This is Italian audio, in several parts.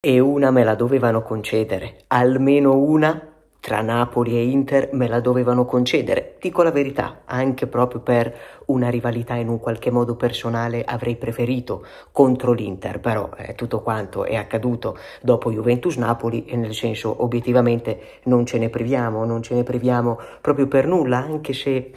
E una me la dovevano concedere, almeno una tra Napoli e Inter me la dovevano concedere. Dico la verità, anche proprio per una rivalità in un qualche modo personale avrei preferito contro l'Inter, però eh, tutto quanto è accaduto dopo Juventus-Napoli e nel senso obiettivamente non ce ne priviamo, non ce ne priviamo proprio per nulla, anche se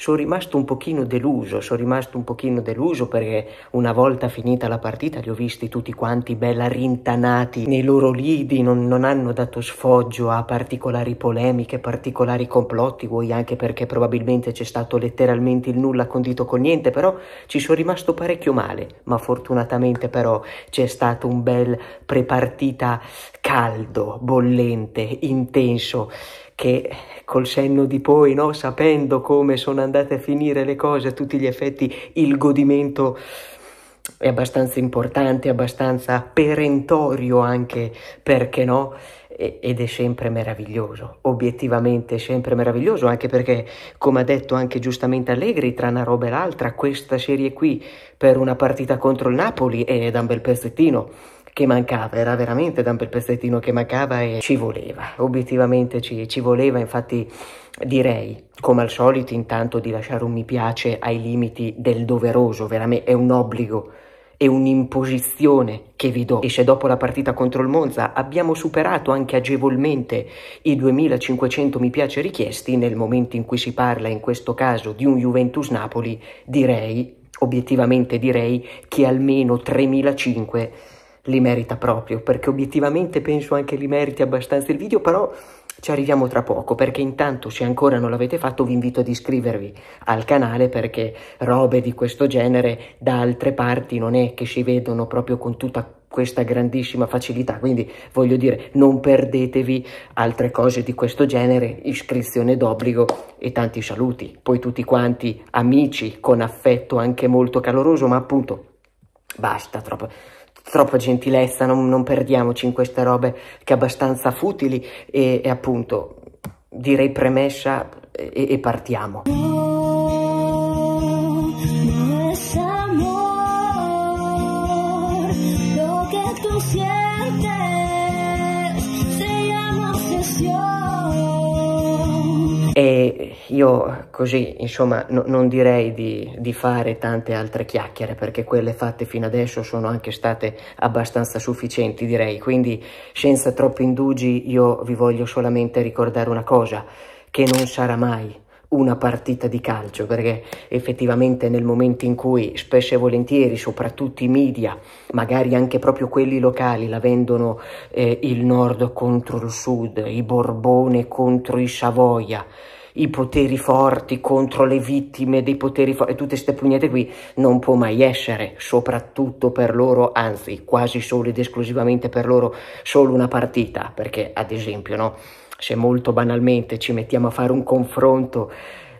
sono rimasto un pochino deluso, sono rimasto un pochino deluso perché una volta finita la partita li ho visti tutti quanti bella rintanati nei loro lidi, non, non hanno dato sfoggio a particolari polemiche, particolari complotti, vuoi anche perché probabilmente c'è stato letteralmente il nulla condito con niente, però ci sono rimasto parecchio male, ma fortunatamente però c'è stato un bel prepartita caldo, bollente, intenso che col senno di poi, no? sapendo come sono andate a finire le cose, a tutti gli effetti il godimento è abbastanza importante, abbastanza perentorio anche, perché no? ed è sempre meraviglioso, obiettivamente è sempre meraviglioso, anche perché, come ha detto anche giustamente Allegri, tra una roba e l'altra, questa serie qui per una partita contro il Napoli è da un bel pezzettino che mancava, era veramente da un bel pezzettino che mancava e ci voleva, obiettivamente ci, ci voleva, infatti direi come al solito intanto di lasciare un mi piace ai limiti del doveroso, veramente è un obbligo è un'imposizione che vi do. E se dopo la partita contro il Monza, abbiamo superato anche agevolmente i 2500 mi piace richiesti nel momento in cui si parla in questo caso di un Juventus Napoli, direi, obiettivamente direi che almeno 3500 li merita proprio, perché obiettivamente penso anche li meriti abbastanza il video, però ci arriviamo tra poco, perché intanto se ancora non l'avete fatto vi invito ad iscrivervi al canale, perché robe di questo genere da altre parti non è che si vedono proprio con tutta questa grandissima facilità, quindi voglio dire non perdetevi altre cose di questo genere, iscrizione d'obbligo e tanti saluti, poi tutti quanti amici con affetto anche molto caloroso, ma appunto basta troppo troppa gentilezza, non, non perdiamoci in queste robe che abbastanza futili e, e appunto direi premessa e, e partiamo. E io così, insomma, no, non direi di, di, fare tante altre chiacchiere perché quelle fatte fino adesso sono anche state abbastanza sufficienti, direi. Quindi, senza troppi indugi, io vi voglio solamente ricordare una cosa, che non sarà mai una partita di calcio, perché effettivamente nel momento in cui spesso e volentieri, soprattutto i media, magari anche proprio quelli locali, la vendono eh, il nord contro il sud, i Borbone contro i Savoia, i poteri forti contro le vittime dei poteri forti, tutte queste pugnate qui, non può mai essere, soprattutto per loro, anzi quasi solo ed esclusivamente per loro, solo una partita, perché ad esempio, no? se molto banalmente ci mettiamo a fare un confronto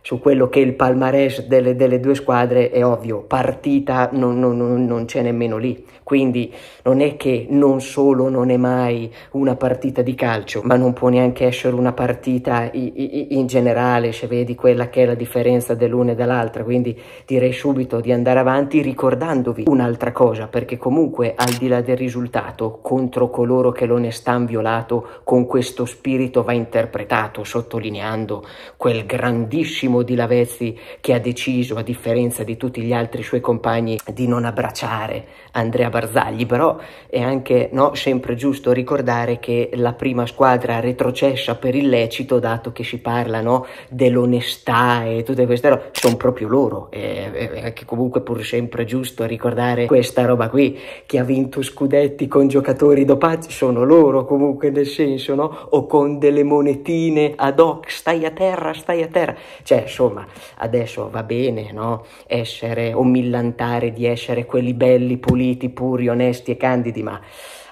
su quello che il palmarès delle, delle due squadre è ovvio, partita non, non, non, c'è nemmeno lì, quindi non è che non solo non è mai una partita di calcio, ma non può neanche essere una partita i, in generale, se vedi quella che è la differenza dell'una e dall'altra, quindi direi subito di andare avanti ricordandovi un'altra cosa, perché comunque al di là del risultato, contro coloro che l'onestà hanno violato, con questo spirito va interpretato, sottolineando quel grandissimo Massimo Di Lavezzi che ha deciso, a differenza di tutti gli altri suoi compagni, di non abbracciare Andrea Barzagli, però è anche no, sempre giusto ricordare che la prima squadra retrocessa per illecito, dato che si parla no, dell'onestà e tutte queste robe, sono proprio loro, è, è anche comunque pur sempre giusto ricordare questa roba qui, che ha vinto scudetti con giocatori dopati, sono loro comunque nel senso, no? o con delle monetine ad hoc, stai a terra, stai a terra, cioè insomma, adesso va bene no? essere o millantare di essere quelli belli, puliti, puri, onesti e candidi, ma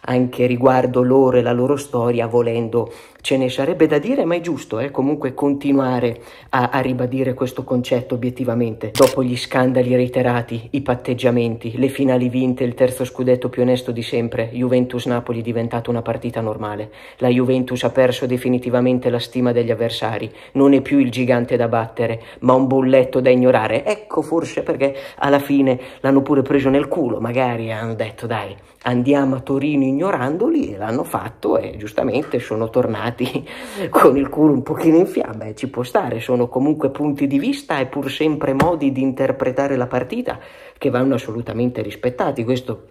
anche riguardo loro e la loro storia, volendo Ce ne sarebbe da dire, ma è giusto eh, comunque continuare a, a ribadire questo concetto obiettivamente. Dopo gli scandali reiterati, i patteggiamenti, le finali vinte, il terzo scudetto più onesto di sempre, Juventus-Napoli è diventata una partita normale. La Juventus ha perso definitivamente la stima degli avversari, non è più il gigante da battere, ma un bolletto da ignorare. Ecco forse perché alla fine l'hanno pure preso nel culo, magari hanno detto dai, andiamo a Torino ignorandoli e l'hanno fatto e giustamente sono tornati con il culo un pochino in fiamme, ci può stare, sono comunque punti di vista e pur sempre modi di interpretare la partita che vanno assolutamente rispettati, questo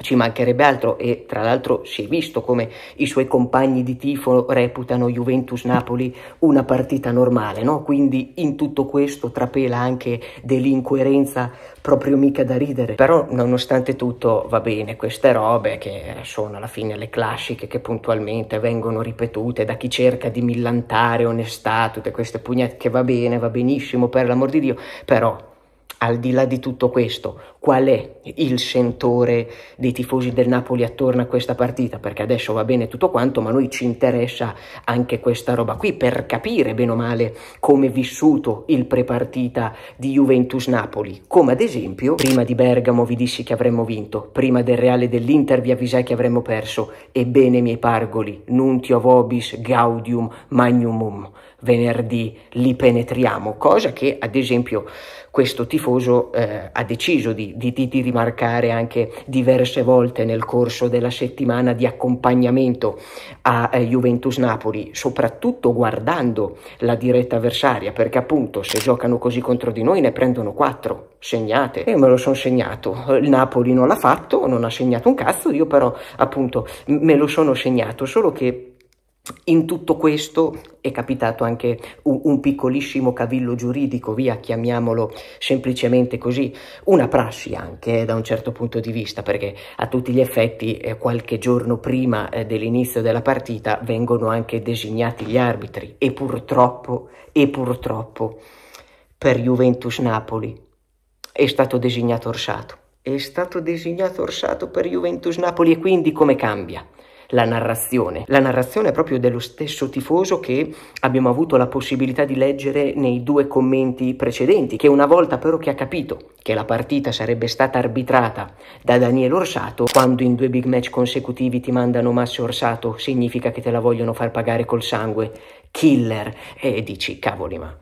ci mancherebbe altro e tra l'altro si è visto come i suoi compagni di tifo reputano Juventus-Napoli una partita normale, no? quindi in tutto questo trapela anche dell'incoerenza proprio mica da ridere, però nonostante tutto va bene queste robe che sono alla fine le classiche che puntualmente vengono ripetute da chi cerca di millantare onestà, tutte queste pugnate che va bene, va benissimo per l'amor di Dio, però al di là di tutto questo, qual è il sentore dei tifosi del Napoli attorno a questa partita, perché adesso va bene tutto quanto, ma a noi ci interessa anche questa roba qui per capire bene o male come è vissuto il prepartita di Juventus-Napoli, come ad esempio prima di Bergamo vi dissi che avremmo vinto, prima del Reale dell'Inter vi avvisai che avremmo perso, ebbene miei pargoli, nuntio vobis gaudium magnumum, venerdì li penetriamo, cosa che ad esempio questo tifoso eh, ha deciso di di, di, di rimarcare anche diverse volte nel corso della settimana di accompagnamento a eh, Juventus Napoli, soprattutto guardando la diretta avversaria, perché appunto se giocano così contro di noi ne prendono quattro segnate e me lo sono segnato. Il Napoli non l'ha fatto, non ha segnato un cazzo, io però appunto me lo sono segnato, solo che in tutto questo è capitato anche un, un, piccolissimo cavillo giuridico, via, chiamiamolo semplicemente così, una prassi anche eh, da un certo punto di vista, perché a tutti gli effetti eh, qualche giorno prima eh, dell'inizio della partita vengono anche designati gli arbitri e purtroppo, e purtroppo per Juventus Napoli è stato designato Orsato. È stato designato Orsato per Juventus Napoli e quindi come cambia? la narrazione, la narrazione proprio dello stesso tifoso che abbiamo avuto la possibilità di leggere nei due commenti precedenti, che una volta però che ha capito che la partita sarebbe stata arbitrata da Daniele Orsato, quando in due big match consecutivi ti mandano Massimo Orsato significa che te la vogliono far pagare col sangue, killer, e dici cavoli ma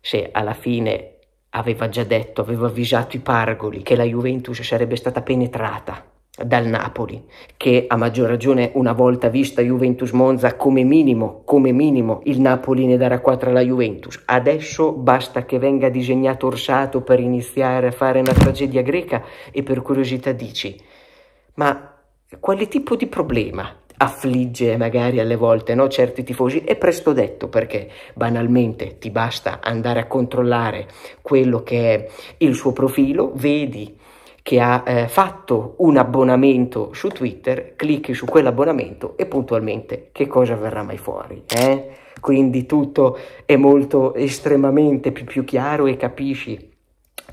se alla fine aveva già detto, aveva avvisato i pargoli che la Juventus sarebbe stata penetrata dal Napoli, che a maggior ragione una volta vista Juventus Monza come minimo, come minimo il Napoli ne darà 4 alla Juventus. Adesso basta che venga disegnato Orsato per iniziare a fare una tragedia greca e per curiosità dici, ma quale tipo di problema affligge magari alle volte no? certi tifosi? È presto detto perché banalmente ti basta andare a controllare quello che è il suo profilo, vedi che ha eh, fatto un abbonamento su Twitter, clicchi su quell'abbonamento e puntualmente che cosa verrà mai fuori? Eh? Quindi tutto è molto estremamente più, più chiaro e capisci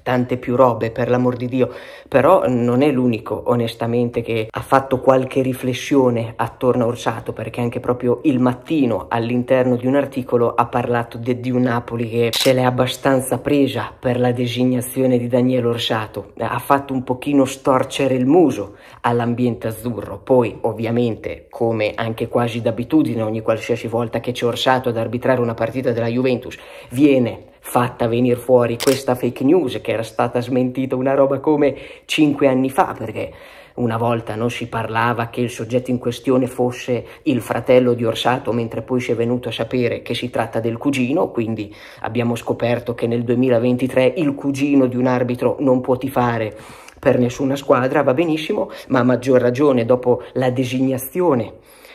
tante più robe, per l'amor di Dio, però non è l'unico, onestamente, che ha fatto qualche riflessione attorno a Orsato, perché anche proprio il mattino all'interno di un articolo ha parlato di, di, un Napoli che se l'è abbastanza presa per la designazione di Daniele Orsato, ha fatto un pochino storcere il muso all'ambiente azzurro, poi ovviamente, come anche quasi d'abitudine, ogni qualsiasi volta che c'è Orsato ad arbitrare una partita della Juventus, viene fatta venire fuori questa fake news che era stata smentita una roba come cinque anni fa perché una volta non si parlava che il soggetto in questione fosse il fratello di Orsato, mentre poi si è venuto a sapere che si tratta del cugino, quindi abbiamo scoperto che nel 2023 il cugino di un arbitro non può tifare per nessuna squadra, va benissimo, ma a maggior ragione dopo la designazione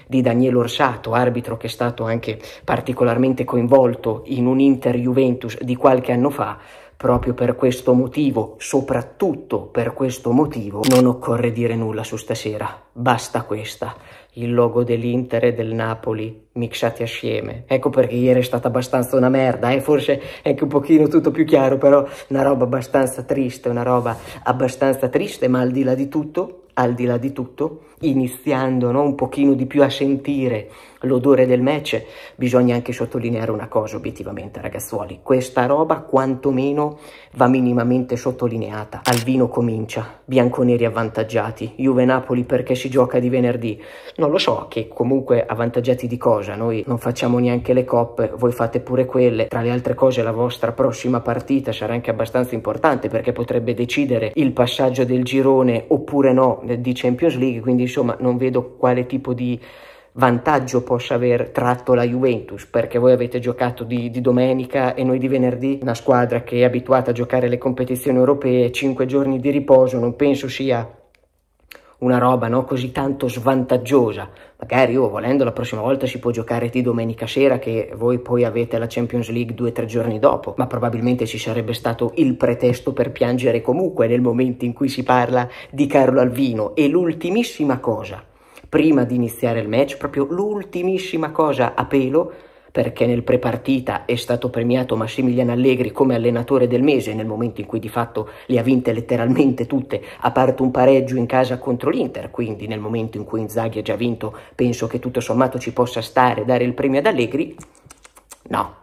di Daniele Orsato, arbitro che è stato anche particolarmente coinvolto in un Inter-Juventus di qualche anno fa, Proprio per questo motivo, soprattutto per questo motivo, non occorre dire nulla su stasera. Basta questa. Il logo dell'Inter e del Napoli mixati assieme. Ecco perché ieri è stata abbastanza una merda, eh? forse è anche un pochino tutto più chiaro, però una roba abbastanza triste, una roba abbastanza triste, ma al di là di tutto, al di là di tutto, iniziando no, un pochino di più a sentire l'odore del match, bisogna anche sottolineare una cosa obiettivamente ragazzuoli, questa roba quantomeno va minimamente sottolineata, Alvino comincia, bianconeri avvantaggiati, Juve-Napoli perché si gioca di venerdì, non lo so che comunque avvantaggiati di cosa, noi non facciamo neanche le coppe, voi fate pure quelle, tra le altre cose la vostra prossima partita sarà anche abbastanza importante perché potrebbe decidere il passaggio del girone oppure no di Champions League, quindi insomma non vedo quale tipo di vantaggio possa aver tratto la Juventus, perché voi avete giocato di, di, domenica e noi di venerdì, una squadra che è abituata a giocare le competizioni europee, 5 giorni di riposo non penso sia una roba no, così tanto svantaggiosa. Magari io oh, volendo la prossima volta si può giocare di domenica sera che voi poi avete la Champions League due o tre giorni dopo, ma probabilmente ci sarebbe stato il pretesto per piangere comunque nel momento in cui si parla di Carlo Alvino. E l'ultimissima cosa, prima di iniziare il match, proprio l'ultimissima cosa a pelo perché nel prepartita è stato premiato Massimiliano Allegri come allenatore del mese nel momento in cui di fatto le ha vinte letteralmente tutte, a parte un pareggio in casa contro l'Inter, quindi nel momento in cui Inzaghi ha già vinto penso che tutto sommato ci possa stare dare il premio ad Allegri, no,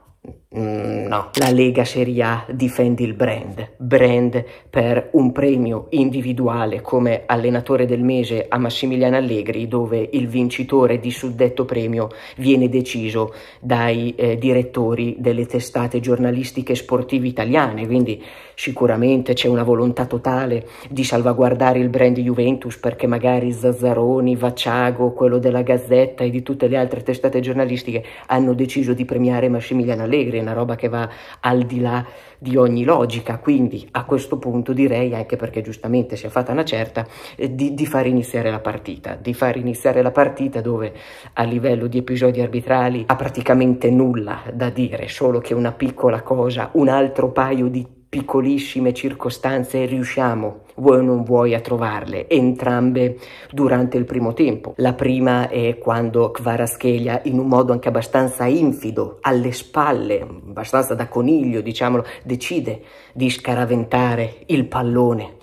Mm, no, la Lega Serie A difende il brand, brand per un premio individuale come allenatore del mese a Massimiliano Allegri dove il vincitore di suddetto premio viene deciso dai eh, direttori delle testate giornalistiche sportive italiane, quindi sicuramente c'è una volontà totale di salvaguardare il brand Juventus perché magari Zazzaroni, Vacciago, quello della Gazzetta e di tutte le altre testate giornalistiche hanno deciso di premiare Massimiliano Allegri una roba che va al di là di ogni logica, quindi a questo punto direi, anche perché giustamente si è fatta una certa, eh, di, di far iniziare la partita, di far iniziare la partita dove a livello di episodi arbitrali ha praticamente nulla da dire, solo che una piccola cosa, un altro paio di piccolissime circostanze riusciamo, vuoi o non vuoi, a trovarle, entrambe durante il primo tempo. La prima è quando Kvaraschelia, in un modo anche abbastanza infido, alle spalle, abbastanza da coniglio, diciamolo, decide di scaraventare il pallone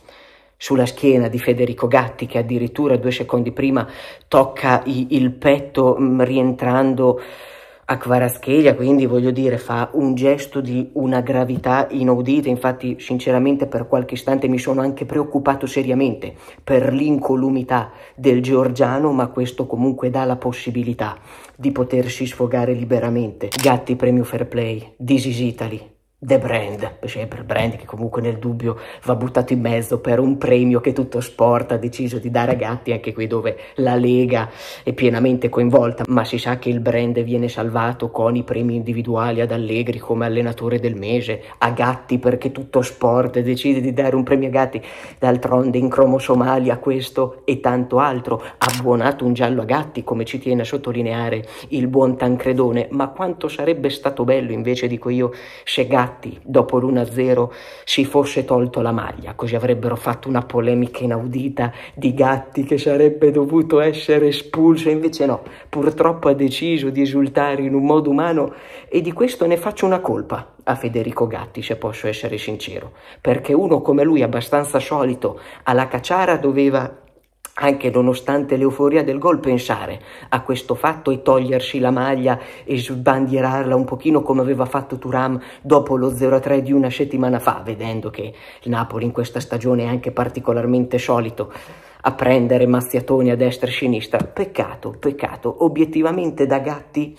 sulla schiena di Federico Gatti che addirittura due secondi prima tocca il petto mm, rientrando Acquaraschelia, quindi voglio dire, fa un gesto di una gravità inaudita, infatti sinceramente per qualche istante mi sono anche preoccupato seriamente per l'incolumità del georgiano, ma questo comunque dà la possibilità di potersi sfogare liberamente. Gatti premio Fair Play, This is Italy. The Brand, cioè per Brand che comunque nel dubbio va buttato in mezzo per un premio che tutto sport ha deciso di dare a Gatti, anche qui dove la Lega è pienamente coinvolta, ma si sa che il brand viene salvato con i premi individuali ad Allegri come allenatore del mese, a Gatti perché tutto sport decide di dare un premio a Gatti, d'altronde in cromosomali a questo e tanto altro, ha buonato un giallo a Gatti come ci tiene a sottolineare il buon Tancredone, ma quanto sarebbe stato bello invece dico io se Gatti infatti dopo l'1-0 si fosse tolto la maglia, così avrebbero fatto una polemica inaudita di Gatti che sarebbe dovuto essere espulso, invece no, purtroppo ha deciso di esultare in un modo umano e di questo ne faccio una colpa a Federico Gatti, se posso essere sincero, perché uno come lui abbastanza solito alla cacciara doveva anche nonostante l'euforia del gol, pensare a questo fatto e togliersi la maglia e sbandierarla un pochino come aveva fatto Turam dopo lo 0-3 di una settimana fa, vedendo che il Napoli in questa stagione è anche particolarmente solito a prendere mazziatoni a destra e a sinistra. Peccato, peccato. Obiettivamente da Gatti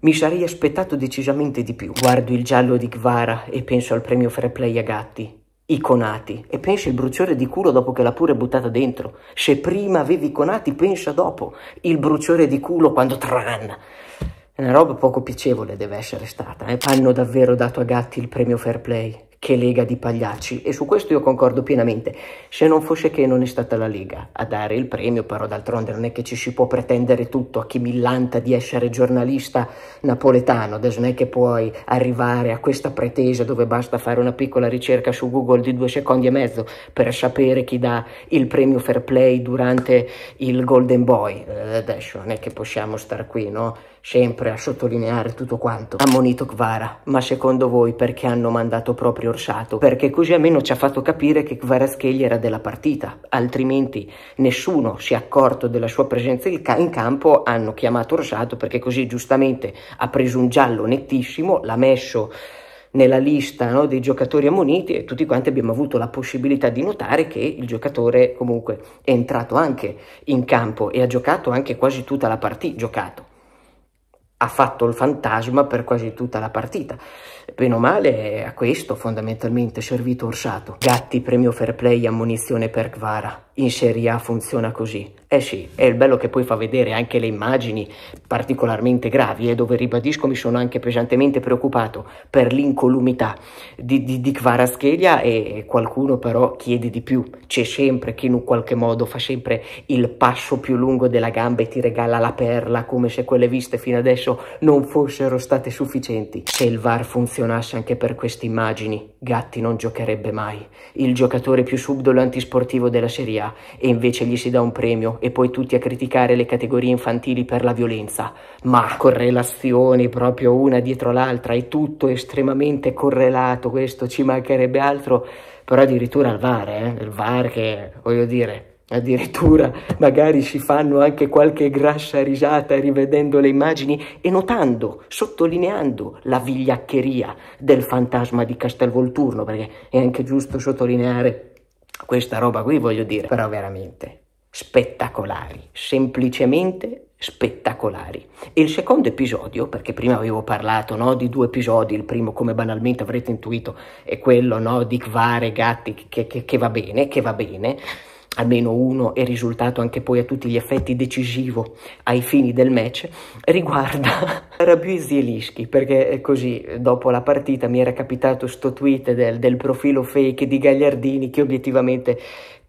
mi sarei aspettato decisamente di più. Guardo il giallo di Gvara e penso al premio Fair Play a Gatti i conati e pensa il bruciore di culo dopo che l'ha pure buttata dentro. Se prima avevi i conati, pensa dopo il bruciore di culo quando tranna. È una roba poco piacevole deve essere stata, eh? Hanno davvero dato a Gatti il premio Fair Play che Lega di Pagliacci e su questo io concordo pienamente, se non fosse che non è stata la Lega a dare il premio, però d'altronde non è che ci si può pretendere tutto a chi millanta di essere giornalista napoletano, adesso non è che puoi arrivare a questa pretesa dove basta fare una piccola ricerca su Google di due secondi e mezzo per sapere chi dà il premio fair play durante il Golden Boy, eh, adesso non è che possiamo star qui, no? sempre a sottolineare tutto quanto, ha ammonito Kvara. Ma secondo voi perché hanno mandato proprio Orsato? Perché così almeno ci ha fatto capire che Kvara Kvaraschelli era della partita, altrimenti nessuno si è accorto della sua presenza in campo, hanno chiamato Orsato perché così giustamente ha preso un giallo nettissimo, l'ha messo nella lista no, dei giocatori ammoniti e tutti quanti abbiamo avuto la possibilità di notare che il giocatore comunque è entrato anche in campo e ha giocato anche quasi tutta la partita, giocato ha fatto il fantasma per quasi tutta la partita. Bene o male a questo fondamentalmente è servito Orsato. Gatti premio fair play ammunizione per Kvara. In Serie A funziona così. Eh sì, è il bello che poi fa vedere anche le immagini particolarmente gravi e eh, dove ribadisco mi sono anche pesantemente preoccupato per l'incolumità di, di, di Kvara Schelia e qualcuno però chiede di più. C'è sempre chi in un qualche modo fa sempre il passo più lungo della gamba e ti regala la perla come se quelle viste fino adesso non fossero state sufficienti. Se il VAR funziona affezionasse anche per queste immagini, Gatti non giocherebbe mai, il giocatore più subdolo antisportivo della Serie A, e invece gli si dà un premio e poi tutti a criticare le categorie infantili per la violenza. Ma correlazioni proprio una dietro l'altra, è tutto estremamente correlato, questo ci mancherebbe altro, però addirittura il VAR, eh? il VAR che, voglio dire, Addirittura magari si fanno anche qualche grassa risata rivedendo le immagini e notando, sottolineando la vigliaccheria del fantasma di Castelvolturno, perché è anche giusto sottolineare questa roba qui, voglio dire, però veramente spettacolari, semplicemente spettacolari. E il secondo episodio, perché prima avevo parlato no, di due episodi, il primo come banalmente avrete intuito è quello no, di Kvare Gatti che, che, che va bene, che va bene, almeno uno è risultato anche poi a tutti gli effetti decisivo ai fini del match, riguarda Rabiu Zielischi, perché così dopo la partita mi era capitato sto tweet del, del profilo fake di Gagliardini che obiettivamente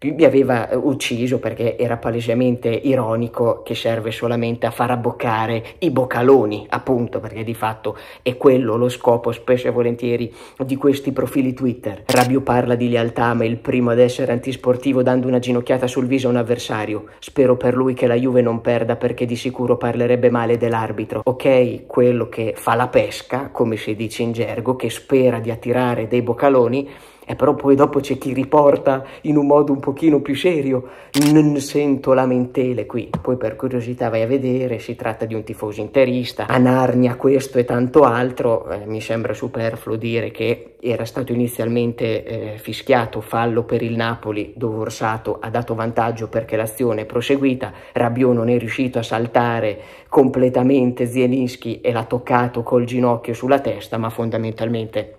mi aveva eh, ucciso perché era palesemente ironico che serve solamente a far abboccare i boccaloni, appunto, perché di fatto è quello lo scopo spesso e volentieri di questi profili Twitter. Rabio parla di lealtà, ma è il primo ad essere antisportivo dando una ginocchiata sul viso a un avversario. Spero per lui che la Juve non perda perché di sicuro parlerebbe male dell'arbitro. Ok, quello che fa la pesca, come si dice in gergo, che spera di attirare dei boccaloni, e però poi dopo c'è chi riporta in un modo un pochino più serio. Non sento lamentele qui. Poi per curiosità vai a vedere, si tratta di un tifoso interista. A Narnia questo e tanto altro. Eh, mi sembra superfluo dire che era stato inizialmente eh, fischiato fallo per il Napoli, dove Orsato ha dato vantaggio perché l'azione è proseguita. Rabiot non è riuscito a saltare completamente Zielinski e l'ha toccato col ginocchio sulla testa, ma fondamentalmente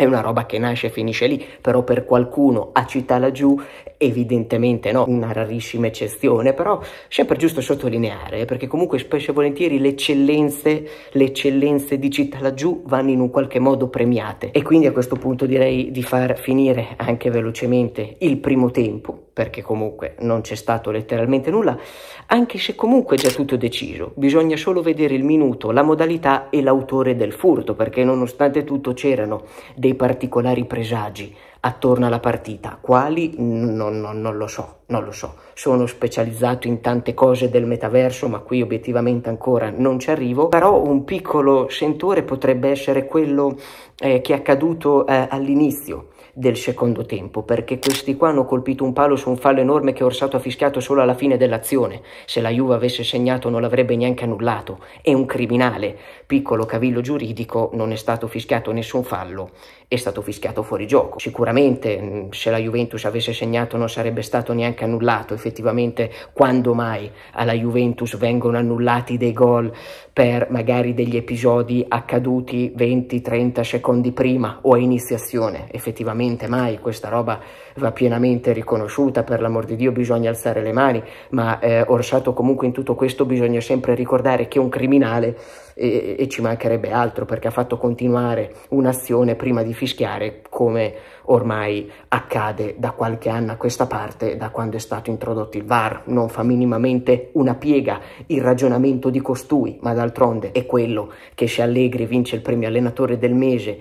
è una roba che nasce e finisce lì, però per qualcuno a città laggiù evidentemente no, una rarissima eccezione, però sempre giusto sottolineare, eh, perché comunque spesso e volentieri le eccellenze, le eccellenze di città laggiù vanno in un qualche modo premiate e quindi a questo punto direi di far finire anche velocemente il primo tempo perché comunque non c'è stato letteralmente nulla, anche se comunque è già tutto deciso. Bisogna solo vedere il minuto, la modalità e l'autore del furto, perché nonostante tutto c'erano dei particolari presagi attorno alla partita. Quali? No, no, non lo so, non lo so. Sono specializzato in tante cose del metaverso, ma qui obiettivamente ancora non ci arrivo. Però un piccolo sentore potrebbe essere quello eh, che è accaduto eh, all'inizio del secondo tempo, perché questi qua hanno colpito un palo su un fallo enorme che Orsato ha fischiato solo alla fine dell'azione. Se la Juve avesse segnato non l'avrebbe neanche annullato. È un criminale. Piccolo cavillo giuridico, non è stato fischiato nessun fallo, è stato fischiato fuori gioco. Sicuramente mm, se la Juventus avesse segnato non sarebbe stato neanche annullato. Effettivamente quando mai alla Juventus vengono annullati dei gol per magari degli episodi accaduti 20-30 secondi prima o a iniziazione? Effettivamente assolutamente mai, questa roba va pienamente riconosciuta, per l'amor di Dio bisogna alzare le mani, ma eh, Orsato comunque in tutto questo bisogna sempre ricordare che è un criminale e, e ci mancherebbe altro perché ha fatto continuare un'azione prima di fischiare come ormai accade da qualche anno a questa parte, da quando è stato introdotto il VAR, non fa minimamente una piega il ragionamento di costui, ma d'altronde è quello che se Allegri vince il premio allenatore del mese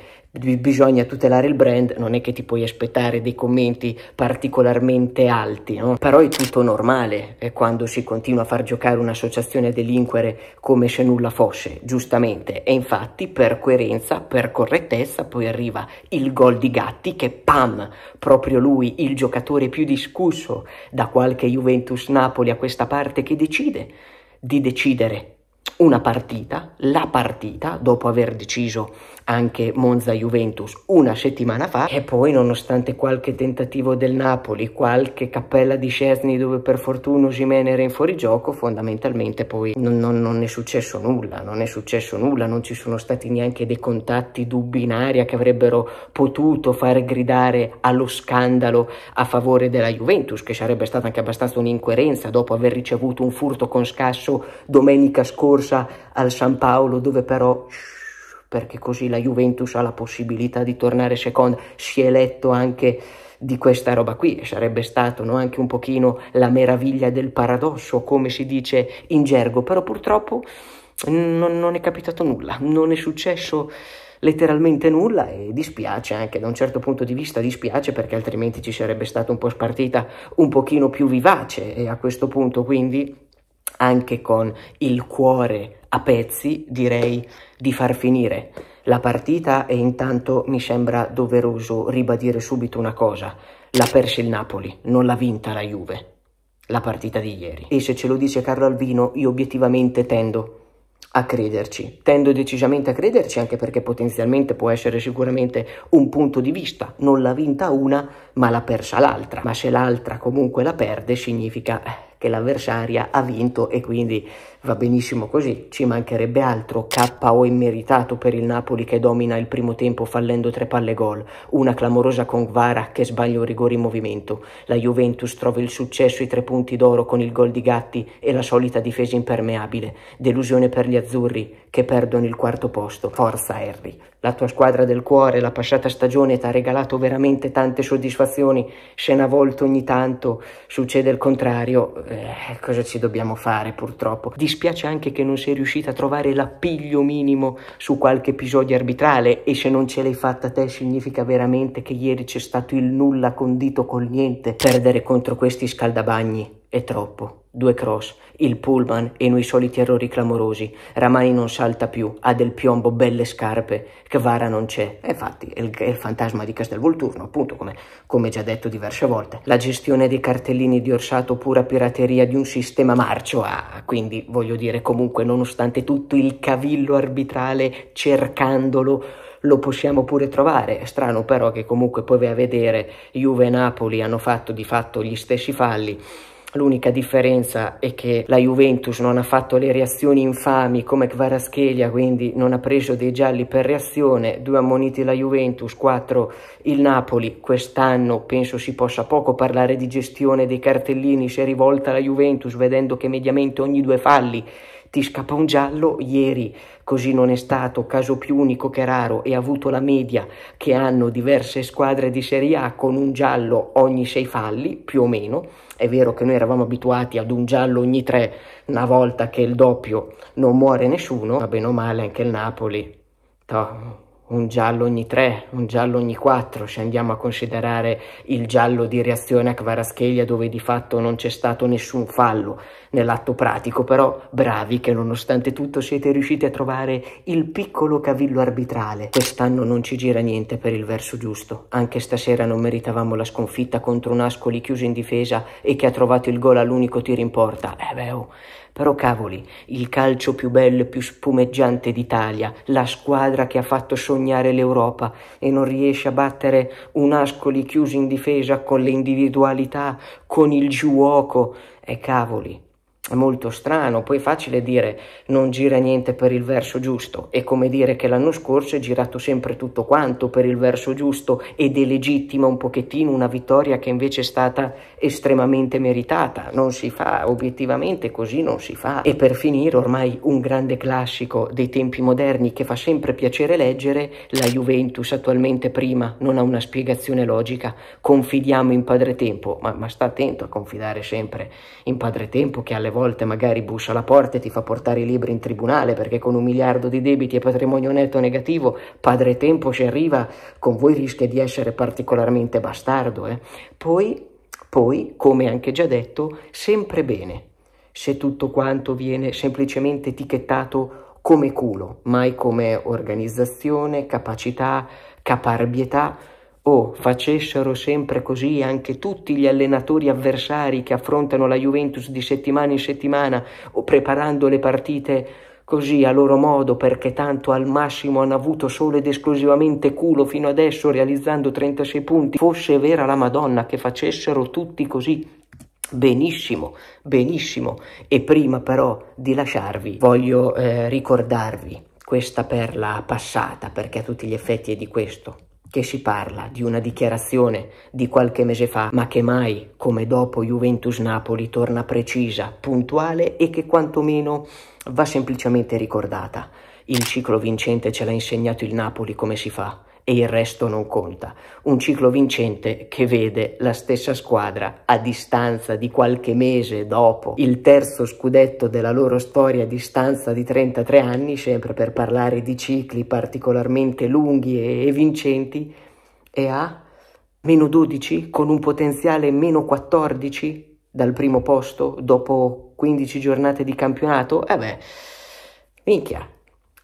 bisogna tutelare il brand, non è che ti puoi aspettare dei commenti particolarmente alti, no? però è tutto normale eh, quando si continua a far giocare un'associazione a delinquere come se nulla fosse, giustamente, e infatti per coerenza, per correttezza, poi arriva il gol di Gatti che pam, proprio lui, il giocatore più discusso da qualche Juventus-Napoli a questa parte che decide di decidere una partita, la partita, dopo aver deciso anche Monza-Juventus una settimana fa e poi nonostante qualche tentativo del Napoli, qualche cappella di Scesni dove per fortuna Osimene era in fuorigioco, fondamentalmente poi non, non, non, è successo nulla, non è successo nulla, non ci sono stati neanche dei contatti, dubbi in aria che avrebbero potuto far gridare allo scandalo a favore della Juventus, che sarebbe stata anche abbastanza un'incoerenza dopo aver ricevuto un furto con scasso domenica scorsa al San Paolo dove però... Shh, perché così la Juventus ha la possibilità di tornare seconda. Si è letto anche di questa roba qui sarebbe stato no, anche un pochino la meraviglia del paradosso, come si dice in gergo, però purtroppo non, non è capitato nulla, non è successo letteralmente nulla e dispiace anche da un certo punto di vista dispiace perché altrimenti ci sarebbe stata un po' spartita un pochino più vivace e a questo punto quindi anche con il cuore a pezzi direi di far finire la partita e intanto mi sembra doveroso ribadire subito una cosa, l'ha persa il Napoli, non l'ha vinta la Juve, la partita di ieri. E se ce lo dice Carlo Alvino, io obiettivamente tendo a crederci, tendo decisamente a crederci anche perché potenzialmente può essere sicuramente un punto di vista, non l'ha vinta una ma l'ha persa l'altra, ma se l'altra comunque la perde significa eh, che l'avversaria ha vinto e quindi va benissimo così, ci mancherebbe altro, KO immeritato per il Napoli che domina il primo tempo fallendo tre palle gol, una clamorosa con Congvara che sbaglia un rigore in movimento, la Juventus trova il successo i tre punti d'oro con il gol di Gatti e la solita difesa impermeabile, delusione per gli azzurri che perdono il quarto posto. Forza Harry, la tua squadra del cuore la passata stagione ti ha regalato veramente tante soddisfazioni, se una volta ogni tanto succede il contrario, eh, cosa ci dobbiamo fare purtroppo? Dispiace anche che non sei riuscita a trovare l'appiglio minimo su qualche episodio arbitrale e se non ce l'hai fatta te significa veramente che ieri c'è stato il nulla condito col niente. Perdere contro questi scaldabagni è troppo. Due cross, il pullman e noi soliti errori clamorosi. Ramani non salta più, ha del piombo, belle scarpe. Kvara non c'è. E infatti è il, è il, fantasma di Castelvolturno, appunto, come, come, già detto diverse volte. La gestione dei cartellini di Orsato, pura pirateria di un sistema marcio Ah, Quindi, voglio dire, comunque, nonostante tutto il cavillo arbitrale, cercandolo, lo possiamo pure trovare. È strano però che comunque poi vai a vedere Juve e Napoli hanno fatto di fatto gli stessi falli. L'unica differenza è che la Juventus non ha fatto le reazioni infami come Kvaraschelia, quindi non ha preso dei gialli per reazione, due ammoniti la Juventus, quattro il Napoli. Quest'anno penso si possa poco parlare di gestione dei cartellini, si è rivolta la Juventus vedendo che mediamente ogni due falli ti scappa un giallo ieri, così non è stato, caso più unico che raro, e ha avuto la media che hanno diverse squadre di Serie A con un giallo ogni sei falli, più o meno. È vero che noi eravamo abituati ad un giallo ogni tre, una volta che il doppio non muore nessuno, ma bene o male anche il Napoli. Toh un giallo ogni 3, un giallo ogni 4, se andiamo a considerare il giallo di reazione a Kvaraschelia dove di fatto non c'è stato nessun fallo nell'atto pratico, però bravi che nonostante tutto siete riusciti a trovare il piccolo cavillo arbitrale. Quest'anno non ci gira niente per il verso giusto, anche stasera non meritavamo la sconfitta contro un Ascoli chiuso in difesa e che ha trovato il gol all'unico tiro in porta. Eh beh, oh, però cavoli, il calcio più bello e più spumeggiante d'Italia, la squadra che ha fatto sognare l'Europa e non riesce a battere un Ascoli chiuso in difesa con le individualità, con il giuoco. E eh, cavoli, molto strano, poi è facile dire non gira niente per il verso giusto, è come dire che l'anno scorso è girato sempre tutto quanto per il verso giusto ed è legittima un pochettino una vittoria che invece è stata estremamente meritata, non si fa, obiettivamente così non si fa. E per finire ormai un grande classico dei tempi moderni che fa sempre piacere leggere, la Juventus attualmente prima non ha una spiegazione logica, confidiamo in padre tempo, ma, ma sta attento a confidare sempre in padre tempo che alle volte volte magari bussa la porta e ti fa portare i libri in tribunale perché con un miliardo di debiti e patrimonio netto negativo padre tempo ci arriva, con voi rischia di essere particolarmente bastardo. Eh? Poi, poi, come anche già detto, sempre bene se tutto quanto viene semplicemente etichettato come culo, mai come organizzazione, capacità, caparbietà, Oh, facessero sempre così anche tutti gli allenatori avversari che affrontano la Juventus di settimana in settimana o preparando le partite così a loro modo perché tanto al massimo hanno avuto solo ed esclusivamente culo fino adesso realizzando 36 punti. Fosse vera la Madonna che facessero tutti così. Benissimo, benissimo. E prima però di lasciarvi voglio eh, ricordarvi questa perla passata perché a tutti gli effetti è di questo che si parla di una dichiarazione di qualche mese fa, ma che mai come dopo Juventus Napoli torna precisa, puntuale e che quantomeno va semplicemente ricordata. Il ciclo vincente ce l'ha insegnato il Napoli come si fa e il resto non conta. Un ciclo vincente che vede la stessa squadra a distanza di qualche mese dopo il terzo scudetto della loro storia a distanza di 33 anni, sempre per parlare di cicli particolarmente lunghi e vincenti, e a meno 12 con un potenziale meno 14 dal primo posto dopo 15 giornate di campionato? Eh beh, minchia,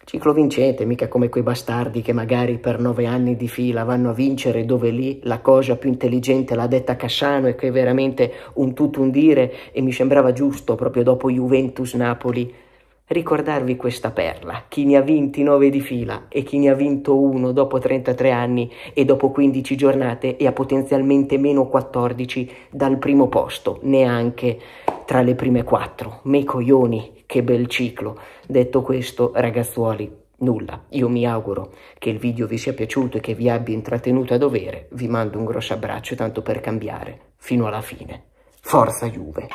Ciclo vincente, mica come quei bastardi che magari per nove anni di fila vanno a vincere dove lì la cosa più intelligente l'ha detta Cassano e che è veramente un tutto un dire e mi sembrava giusto proprio dopo Juventus-Napoli ricordarvi questa perla, chi ne ha vinti nove di fila e chi ne ha vinto uno dopo 33 anni e dopo 15 giornate e ha potenzialmente meno 14 dal primo posto, neanche tra le prime quattro. Me coglioni! che bel ciclo. Detto questo, ragazzuoli, nulla. Io mi auguro che il video vi sia piaciuto e che vi abbia intrattenuto a dovere. Vi mando un grosso abbraccio, tanto per cambiare, fino alla fine. Forza Juve!